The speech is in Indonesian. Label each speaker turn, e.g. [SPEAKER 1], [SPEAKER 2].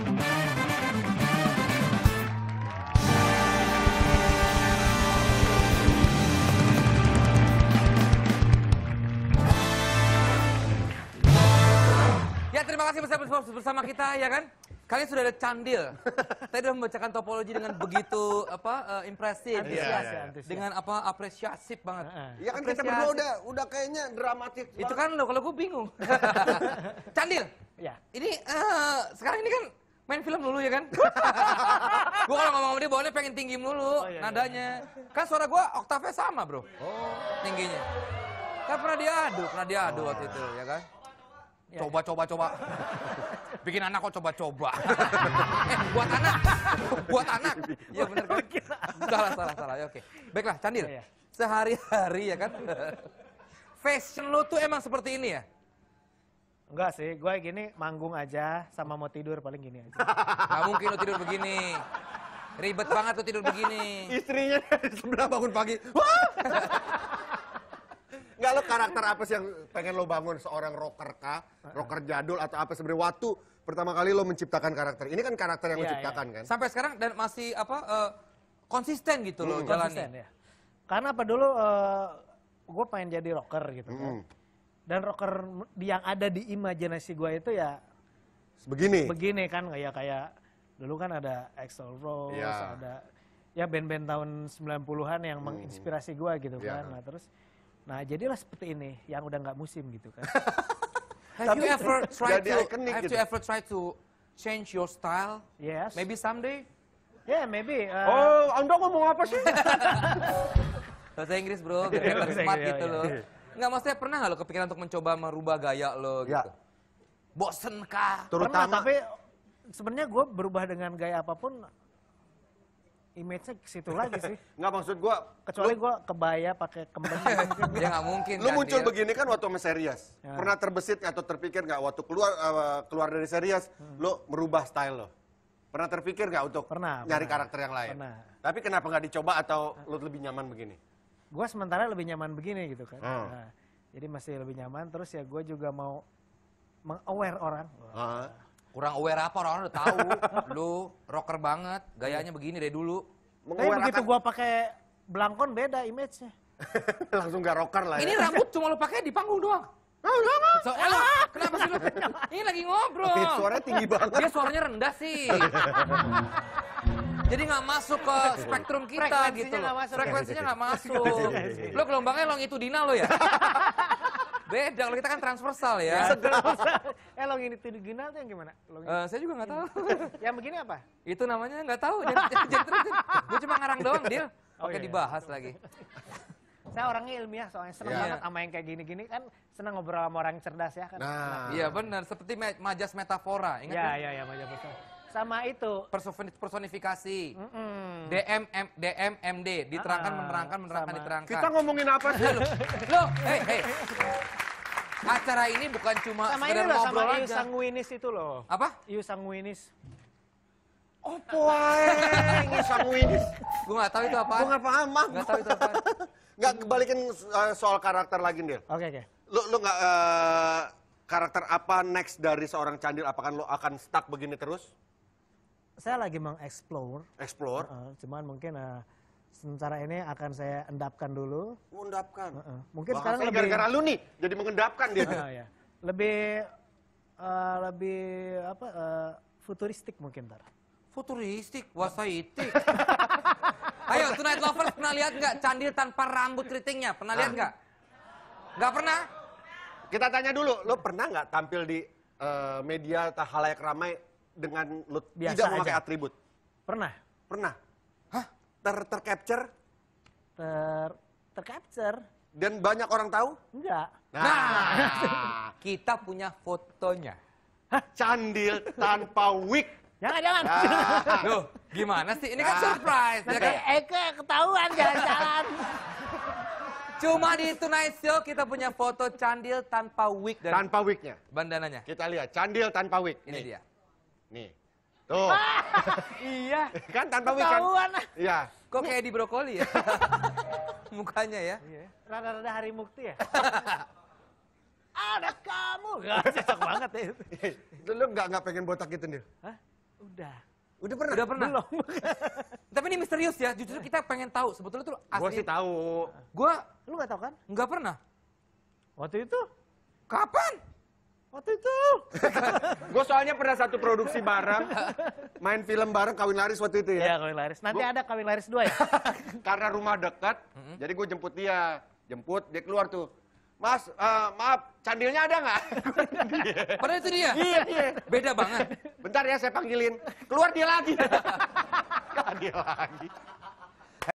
[SPEAKER 1] Ya terima kasih bersama, bersama kita ya kan. Kalian sudah ada candil. Tadi sudah membacakan topologi dengan begitu apa uh, impresif, ya, ya. dengan apa apresiasif banget. ya kan kita berdua udah
[SPEAKER 2] udah kayaknya dramatik. Itu banget. kan lo kalau gue bingung. candil. Ya. Ini uh,
[SPEAKER 1] sekarang ini kan main film dulu ya kan? gue kalau ngomong sama dia bawahnya pengen tinggi mulu, oh, iya, iya nadanya. Iya. Kan suara gue oktavnya sama bro, oh. tingginya. Kan pernah diadu, pernah diadu oh. waktu itu ya kan? Coba, coba, coba. Bikin anak kok coba-coba. eh, buat anak. buat anak. Iya bener kan? salah, salah, salah. Ya, Oke. Baiklah, Candil. Iya, iya. Sehari-hari ya kan? Fashion
[SPEAKER 3] lo tuh emang seperti ini ya? Enggak sih, gue gini manggung aja sama mau tidur paling gini aja.
[SPEAKER 1] Gak mungkin lo tidur begini. Ribet banget lo tidur begini.
[SPEAKER 2] Istrinya dari sebelah bangun pagi. Wah! Enggak lo karakter apa sih yang pengen lo bangun seorang rocker kah? Rocker jadul atau apa sebenarnya waktu pertama kali lo menciptakan karakter. Ini kan karakter yang lo iya, iya. ciptakan yeah. kan?
[SPEAKER 1] Sampai sekarang dan masih apa uh,
[SPEAKER 3] konsisten gitu lo hmm. jalannya. Konsisten, ya. Karena apa dulu uh, eh, gue pengen jadi rocker gitu kan. hmm. kan dan rocker yang ada di imajinasi gue itu ya begini begini kan kayak kayak dulu kan ada Axl Rose ya. ada ya band-band tahun 90-an yang hmm. menginspirasi gue gitu ya. kan nah terus nah jadilah seperti ini yang udah nggak musim gitu kan have Tapi, you ever try to iconic, have gitu. you
[SPEAKER 1] ever try to change your style yes maybe someday yeah maybe uh, oh
[SPEAKER 3] anda
[SPEAKER 2] ngomong apa sih
[SPEAKER 1] bahasa Inggris bro biar ada bro. gitu iya, loh iya. Nggak maksudnya pernah nggak lo kepikiran untuk mencoba merubah gaya lo ya. gitu? Ya.
[SPEAKER 3] Bosen kah? Terutama... Pernah, tapi sebenarnya gue berubah dengan gaya apapun image-nya ke situ lagi sih. Enggak maksud gue kecuali gue kebaya pakai kembang Ya enggak mungkin. lo kan muncul begini
[SPEAKER 2] kan waktu sama serius. Ya. Pernah terbesit atau terpikir nggak waktu keluar uh, keluar dari serius hmm. lu merubah style lo? Pernah terpikir nggak untuk pernah, nyari pernah. karakter yang lain? Pernah. Tapi kenapa nggak dicoba atau lo lebih nyaman begini?
[SPEAKER 3] gue sementara lebih nyaman begini gitu kan. Ah. Nah, jadi masih lebih nyaman. Terus ya gue juga mau meng-aware orang.
[SPEAKER 2] Uh, kurang
[SPEAKER 3] aware apa orang,
[SPEAKER 1] -orang udah tahu. lu rocker banget, gayanya begini dari dulu. Tapi begitu
[SPEAKER 3] gue pakai belangkon beda image-nya.
[SPEAKER 2] Langsung gak
[SPEAKER 3] rocker lah ya. Ini rambut cuma lu pakai di panggung doang. Oh, so, elo, eh, ah. kenapa sih lu? Ini lagi ngobrol. Tapi suaranya tinggi
[SPEAKER 2] banget. Dia
[SPEAKER 1] suaranya rendah sih. Jadi nggak masuk ke spektrum kita. Frekuensinya gitu nggak masuk. Frekuensinya nggak masuk. Iya, iya, iya. lo gelombangnya itu dina lo ya. Beda, kalau kita kan transversal ya.
[SPEAKER 3] eh ini tuh yang gimana? Uh, saya juga gak tahu. yang begini apa?
[SPEAKER 1] Itu namanya nggak tahu. Gue cuma ngarang doang, Dil. Oh, Oke, oh, iya, dibahas
[SPEAKER 3] lagi. Saya orangnya ilmiah soalnya senang yeah. banget sama yang kayak gini-gini kan senang ngobrol sama orang cerdas ya kan. Nah, iya benar seperti majas metafora, Iya, iya, iya majas metafora
[SPEAKER 1] sama itu personifikasi mm -mm. DM M, DM MD diterangkan ah, menerangkan menerangkan sama. diterangkan kita
[SPEAKER 3] ngomongin apa sih lo
[SPEAKER 1] lo hey, hey.
[SPEAKER 3] acara ini bukan
[SPEAKER 2] cuma sama ini loh, sama Iu
[SPEAKER 3] sanguinis itu loh apa Iu sanguinis Opo oh, ae sanguinis. Gua
[SPEAKER 2] gak tahu itu apa. Gua gak paham, mah. Gak tahu itu apa. Gak kebalikin eh, soal karakter lagi, Dil. Oke, okay, oke. Okay. Lu lu gak uh, eh, karakter apa next dari seorang Candil? Apakah lo akan stuck begini terus?
[SPEAKER 3] saya lagi mengeksplor. Explore. Uh, cuman mungkin uh, sementara ini akan saya endapkan dulu.
[SPEAKER 2] Endapkan.
[SPEAKER 3] Uh, uh. Mungkin Bahasa sekarang lebih gara-gara lu nih
[SPEAKER 2] jadi mengendapkan dia. Uh, ya.
[SPEAKER 3] Lebih uh, lebih apa uh, futuristik mungkin ntar. Futuristik, wasaitik.
[SPEAKER 1] Ayo Tonight Lovers pernah lihat nggak candil tanpa rambut keritingnya? Pernah lihat ah. nggak?
[SPEAKER 2] Nggak pernah? Kita tanya dulu, lo pernah nggak tampil di uh, media halayak ramai dengan lu Biasa tidak memakai aja. atribut? Pernah. Pernah. Hah? Ter tercapture? Ter tercapture. Dan banyak orang tahu? Enggak. Nah, nah. kita punya fotonya. Hah? Candil
[SPEAKER 1] tanpa wig. Jangan, jangan. Nah. Loh, gimana sih? Ini kan nah. surprise. Nanti ya kan? Eke
[SPEAKER 3] ketahuan jalan-jalan.
[SPEAKER 1] Cuma di Tonight Show kita punya foto Candil tanpa wig dan tanpa wignya. Bandananya. Kita lihat Candil tanpa wig. Ini Nih. dia. Nih. Tuh. Ah, iya. kan tanpa wig kan? Iya. Kok
[SPEAKER 2] kayak di brokoli ya? Mukanya ya. Iya.
[SPEAKER 3] Rada-rada hari mukti ya? Ada kamu. Gak cocok banget ya.
[SPEAKER 2] Lu gak, gak pengen botak gitu, nih
[SPEAKER 3] Hah? Udah.
[SPEAKER 2] Udah pernah? Udah pernah. Belum. Tapi ini misterius ya, jujur iya.
[SPEAKER 1] kita pengen tahu sebetulnya tuh asli. Gua sih tahu. Gua lu gak tahu kan? Enggak pernah.
[SPEAKER 3] Waktu itu? Kapan? Waktu itu.
[SPEAKER 2] gue soalnya pernah satu produksi bareng, main film bareng kawin laris waktu itu ya. Iya kawin laris. Nanti gua,
[SPEAKER 3] ada kawin laris dua ya.
[SPEAKER 2] karena rumah dekat, mm -hmm. jadi gue jemput dia, jemput dia keluar tuh. Mas, uh, maaf, candilnya ada nggak? Pernah itu dia. Iya, iya. Beda banget.
[SPEAKER 3] Bentar ya, saya panggilin. Keluar dia lagi. Keluar dia lagi.